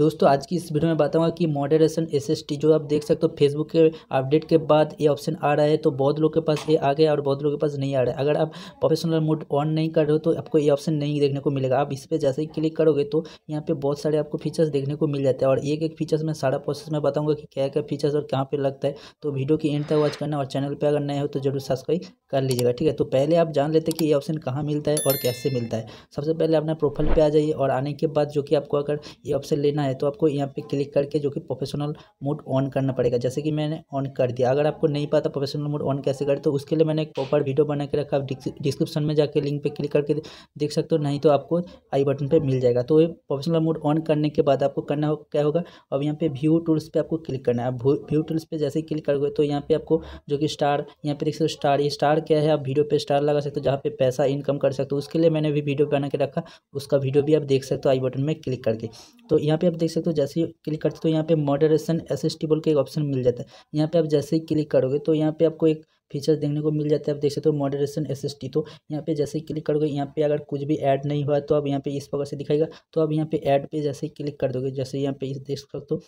दोस्तों आज की इस वीडियो में बताऊंगा कि मॉडरेशन एसएसटी जो आप देख सकते हो फेसबुक के अपडेट के बाद ये ऑप्शन आ रहा है तो बहुत लोग के पास ये आ गया और बहुत लोगों के पास नहीं आ रहा है अगर आप प्रोफेशनल मोड ऑन नहीं कर रहे हो तो आपको ये ऑप्शन नहीं देखने को मिलेगा आप इस पर जैसे ही क्लिक करोगे तो यहाँ पर बहुत सारे आपको फीचर्स देखने को मिल जाते हैं और एक एक फीचर्स में सारा प्रोसेस में बताऊँगा कि क्या क्या फीचर्स और कहाँ पर लगता है तो वीडियो की एंड तक वॉच करना और चैनल पर अगर नए हो तो जरूर सब्सक्राइब कर लीजिएगा ठीक है तो पहले आप जान लेते कि ये ऑप्शन कहाँ मिलता है और कैसे मिलता है सबसे पहले अपना प्रोफाइल पर आ जाइए और आने के बाद जो कि आपको अगर ये ऑप्शन लेना करना है तो आपको यहाँ पे क्लिक करके जो कि प्रोफेशनल मोड ऑन करना पड़ेगा जैसे कि मैंने ऑन कर दिया अगर आपको नहीं पता प्रोफेशनल मोड ऑन कैसे करें तो उसके लिए मैंने एक प्रॉपर वीडियो बना के रखा डिस्क्रिप्शन में जाकर लिंक पर क्लिक करके देख सकते हो नहीं तो आपको आई बटन पर मिल जाएगा तो प्रोफेशनल मोड ऑन करने के बाद आपको करना क्या होगा अब यहाँ पे व्यू टूल्स पर आपको क्लिक करना है व्यू टूल्स पर जैसे ही क्लिक करोगे तो यहाँ पे आपको जो कि स्टार यहाँ पे देख सकते हो स्टार ये स्टार क्या है आप वीडियो पे स्टार लगा सकते हो जहाँ पे पैसा इनकम कर सकते हो उसके लिए मैंने भी वीडियो बना के रखा उसका वीडियो भी आप देख सकते हो आई बटन में क्लिक करके तो यहाँ पे आप देख सकते हो जैसे ही क्लिक करते हो तो यहाँ पे मॉडरेशन एसिस्टेबल का एक ऑप्शन मिल जाता है यहाँ पे आप जैसे ही क्लिक करोगे तो यहाँ पे आपको एक फीचर देखने को मिल जाता है आप देख सकते हो मॉडरेशन एस तो यहाँ पे जैसे ही क्लिक करोगे यहाँ पे अगर कुछ भी ऐड नहीं हुआ तो आप यहाँ पे इस प्रकार से दिखाएगा तो आप यहाँ पे ऐड पे जैसे ही क्लिक कर दोगे जैसे यहाँ पे देख सकते हो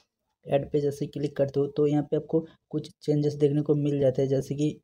ऐड तो पे जैसे क्लिक करते हो तो यहाँ पे आपको कुछ चेंजेस देखने को मिल जाते हैं जैसे कि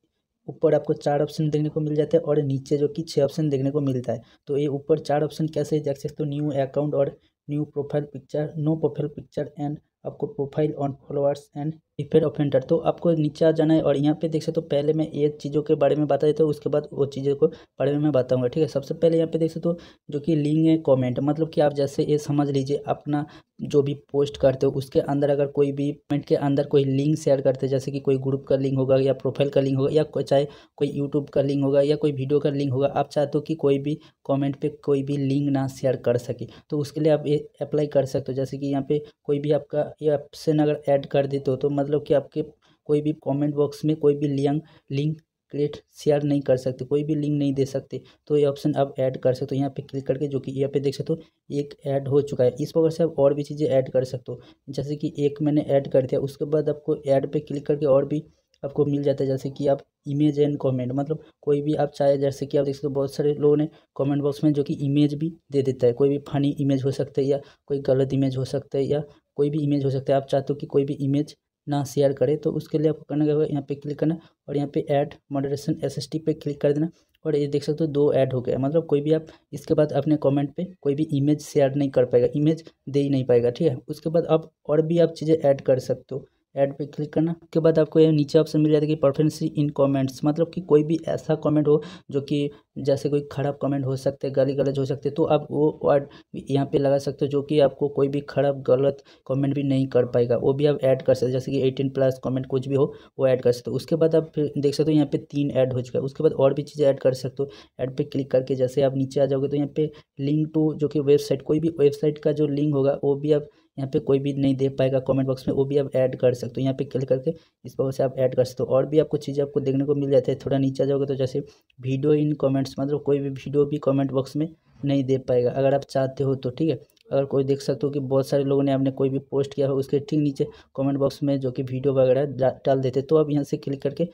ऊपर आपको चार ऑप्शन देखने को मिल जाते हैं और नीचे जो कि छः ऑप्शन देखने को मिलता है तो ये ऊपर चार ऑप्शन कैसे देख सकते हो न्यू अकाउंट और new profile picture no profile picture and आपको प्रोफाइल ऑन फॉलोअर्स एंड डिफेड ऑफेंडर तो आपको नीचे आ जाना है और यहाँ पे देख सकते हो तो पहले मैं एक चीज़ों के बारे में बता देता हूँ उसके बाद वो चीज़ों को बारे में मैं बताऊँगा ठीक है सबसे पहले यहाँ पे देख सकते हो तो जो कि लिंक है कमेंट मतलब कि आप जैसे ये समझ लीजिए अपना जो भी पोस्ट करते हो उसके अंदर अगर कोई भी कमेंट के अंदर कोई लिंक शेयर करते हैं जैसे कि कोई ग्रुप का लिंक होगा या प्रोफाइल का लिंक होगा या चाहे कोई यूट्यूब का लिंक होगा या कोई वीडियो का लिंक होगा आप चाहते हो कि कोई भी कॉमेंट पर कोई भी लिंक ना शेयर कर सके तो उसके लिए आप ये अप्लाई कर सकते हो जैसे कि यहाँ पर कोई भी आपका ये ऑप्शन अगर ऐड कर देते हो तो मतलब कि आपके कोई भी कमेंट बॉक्स में कोई भी लिंक लिंक क्रिएट शेयर नहीं कर सकते कोई भी लिंक नहीं दे सकते तो ये ऑप्शन आप ऐड कर सकते हो यहाँ पे क्लिक करके जो कि यहाँ पे देख सकते हो एक ऐड हो चुका है इस प्रकार से आप और भी चीज़ें ऐड कर सकते हो जैसे कि एक मैंने ऐड कर दिया उसके बाद आपको ऐड पे क्लिक करके और भी आपको मिल जाता है जैसे कि आप इमेज एंड कमेंट मतलब कोई भी आप चाहे जैसे कि आप देख सकते हो बहुत सारे लोगों ने कमेंट बॉक्स में जो कि इमेज भी दे देता है कोई भी फनी इमेज हो सकता है या कोई गलत इमेज हो सकता है या कोई भी इमेज हो सकता है आप चाहते हो कि कोई भी इमेज ना शेयर करे तो उसके लिए आपको करना क्या होगा यहाँ पे क्लिक करना और यहाँ पे add moderation S S click कर देना और ये देख सकते हो दो ऐड हो गया मतलब कोई भी आप इसके बाद अपने कमेंट पे कोई भी इमेज शेयर नहीं कर पाएगा इमेज दे ही नहीं पाएगा ठीक है उसके बाद आप और भी आप चीज़ें ऐड कर सकते हो ऐड पे क्लिक करना के बाद आपको ये नीचे ऑप्शन मिल जाता है कि प्रेफरेंसी इन कमेंट्स मतलब कि कोई भी ऐसा कमेंट हो जो कि जैसे कोई खराब कमेंट हो सकते हैं गाली गलत हो सकते तो आप वो वर्ड यहाँ पे लगा सकते हो जो कि आपको कोई भी खराब गलत कमेंट भी नहीं कर पाएगा वो भी आप ऐड कर सकते जैसे कि एटीन प्लस कमेंट कुछ भी हो वो ऐड कर सकते हो उसके बाद आप फिर देख सकते हो यहाँ पे तीन ऐड हो चुका है उसके बाद और भी चीज़ें ऐड कर सकते हो ऐड पर क्लिक करके जैसे आप नीचे आ जाओगे तो यहाँ पे लिंक टू जो कि वेबसाइट कोई भी वेबसाइट का जो लिंक होगा वो भी आप यहाँ पे कोई भी नहीं दे पाएगा कमेंट बॉक्स में वो भी आप ऐड कर सकते हो यहाँ पे क्लिक करके इस पर से आप ऐड कर सकते हो और भी आपको चीज़ें आपको देखने को मिल जाती है थोड़ा नीचे जाओगे तो जैसे वीडियो इन कमेंट्स मतलब कोई भी वीडियो भी कमेंट बॉक्स में नहीं दे पाएगा अगर आप चाहते हो तो ठीक है अगर कोई देख सकते हो कि बहुत सारे लोगों ने आपने कोई भी पोस्ट किया हो उसके ठीक नीचे कॉमेंट बॉक्स में जो कि वीडियो वगैरह डाल देते तो आप यहाँ से क्लिक करके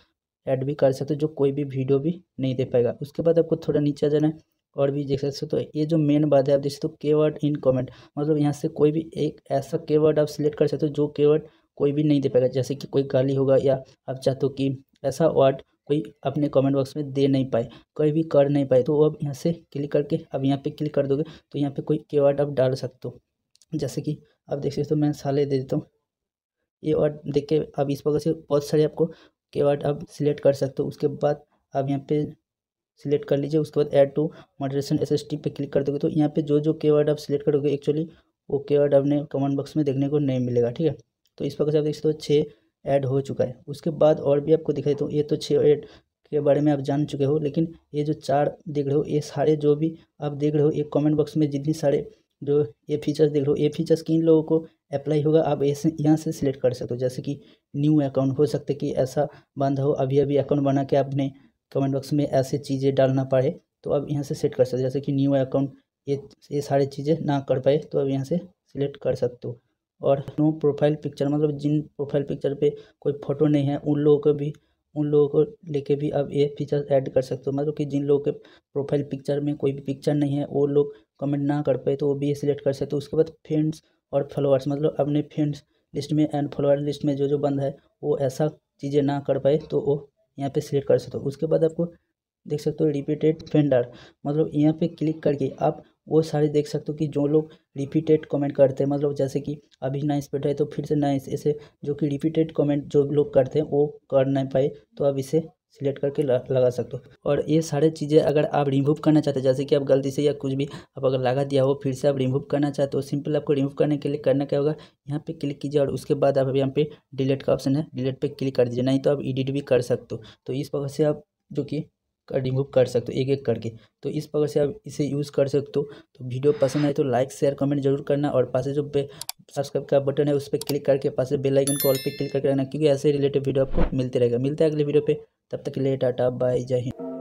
ऐड भी कर सकते हो जो कोई भी वीडियो भी नहीं दे पाएगा उसके बाद आपको थोड़ा नीचे जाना है और भी देख सकते हो तो ये जो मेन बात है आप देख सकते हो के वर्ड इन कॉमेंट मतलब यहाँ से कोई भी एक ऐसा के वर्ड आप सिलेक्ट कर सकते हो जो के वर्ड कोई भी नहीं दे पाएगा जैसे कि कोई गाली होगा या आप चाहते हो कि ऐसा वर्ड कोई अपने कमेंट बॉक्स में दे नहीं पाए कोई भी कर नहीं पाए तो अब यहाँ से क्लिक करके अब यहाँ पे क्लिक कर दोगे तो यहाँ पे कोई के वर्ड आप डाल सकते हो जैसे कि आप देख सकते हो मैं साले दे देता हूँ ये वर्ड देख के अब इस प्रकार से बहुत सारे आपको के वर्ड आप सिलेक्ट कर सकते हो उसके बाद आप यहाँ पे सिलेक्ट कर लीजिए उसके बाद add to moderation S S T पर क्लिक कर दोगे तो यहाँ पे जो जो के वर्ड आप सिलेक्ट करोगे एक्चुअली वो के वर्ड आपने कमेंट बॉक्स में देखने को नहीं मिलेगा ठीक है तो इस प्रकार से आप देख सकते हो छः ऐड हो चुका है उसके बाद और भी आपको दिखाई तो ये तो छः ऐड के बारे में आप जान चुके हो लेकिन ये जो चार देख रहे हो ये सारे जो भी आप देख रहे हो ये कॉमेंट बॉक्स में जितनी सारे जो ये फीचर्स देख रहे हो ये फीचर्स किन लोगों को अप्लाई होगा आप ऐसे यहाँ से सिलेक्ट कर सकते हो जैसे कि न्यू अकाउंट हो सकता है कि ऐसा बंद हो अभी अभी अकाउंट बना के आपने कमेंट बॉक्स में ऐसे चीज़ें डालना पड़े तो आप यहाँ से सेट कर सकते हो जैसे कि न्यू अकाउंट ये ये सारी चीज़ें ना कर पाए तो आप यहाँ से सिलेक्ट कर सकते हो और नो प्रोफाइल पिक्चर मतलब जिन प्रोफाइल पिक्चर पे कोई फोटो नहीं है उन लोगों को भी उन लोगों को लेके भी आप ये फीचर ऐड कर सकते हो मतलब कि जिन लोगों के प्रोफाइल पिक्चर में कोई भी पिक्चर नहीं है वो लोग कमेंट ना कर पाए तो वो भी ये सिलेक्ट कर सकते हो उसके बाद फ्रेंड्स और फॉलोअर्स मतलब अपने फ्रेंड्स लिस्ट में एंड फॉलोअर लिस्ट में जो जो बंद है वो ऐसा चीज़ें ना कर पाए तो वो यहाँ पे सिलेक्ट कर सकते हो उसके बाद आपको देख सकते हो रिपीटेड फेंडर मतलब यहाँ पे क्लिक करके आप वो सारे देख सकते हो कि जो लोग रिपीटेड कमेंट करते हैं मतलब जैसे कि अभी नाइस बैठा है तो फिर से नाइस ऐसे जो कि रिपीटेड कमेंट जो लोग करते हैं वो कर नहीं पाए तो आप इसे सिलेक्ट करके लगा सकते हो और ये सारे चीज़ें अगर आप रिमूव करना चाहते हैं जैसे कि आप गलती से या कुछ भी आप अगर लगा दिया हो फिर से आप रिमूव करना चाहते हो सिंपल आपको रिमूव करने के लिए करना क्या होगा यहाँ पे क्लिक कीजिए और उसके बाद आप यहाँ पे डिलीट का ऑप्शन है डिलीट पे क्लिक कर दीजिए नहीं तो आप एडिट भी कर सकते हो तो इस प्रकार से आप जो कि रिमूव कर सकते हो एक एक करके तो इस प्रकार से आप इसे यूज़ कर सकते हो तो वीडियो पसंद आए तो लाइक शेयर कमेंट जरूर करना और पास जो सब्सक्राइब का बटन है उस पर क्लिक करके पास बेल आइकन को ऑल क्लिक करके रखना क्योंकि ऐसे रिलेटेड वीडियो आपको मिलते रहेगा मिलते हैं अगले वीडियो पर तब तक के लिए टाटा बाय जय हिंद